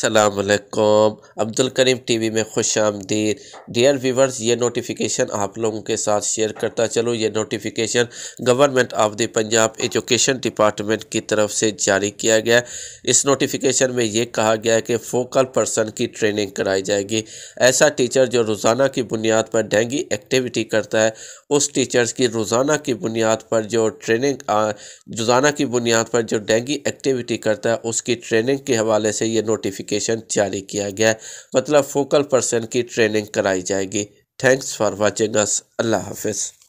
सलामकुम अब्दुल करीम टीवी में खुश आमदीद डियर व्यूवर्स ये नोटिफिकेशन आप लोगों के साथ शेयर करता चलूँ ये notification government of the Punjab education department की तरफ से जारी किया गया इस नोटिफिकेशन में ये कहा गया है कि फोकल पर्सन की ट्रेनिंग कराई जाएगी ऐसा टीचर जो रोज़ाना की बुनियाद पर डेंगी एक्टिविटी करता है उस टीचर्स की रोज़ाना की बुनियाद पर जो ट्रेनिंग रोज़ाना की बुनियाद पर जो डेंगी एक्टिविटी करता है उसकी ट्रेनिंग के हवाले से ये नोटिफिक नोटिफिकेशन जारी किया गया है मतलब फोकल पर्सन की ट्रेनिंग कराई जाएगी थैंक्स फॉर वॉचिंग अस अल्लाह हाफिज़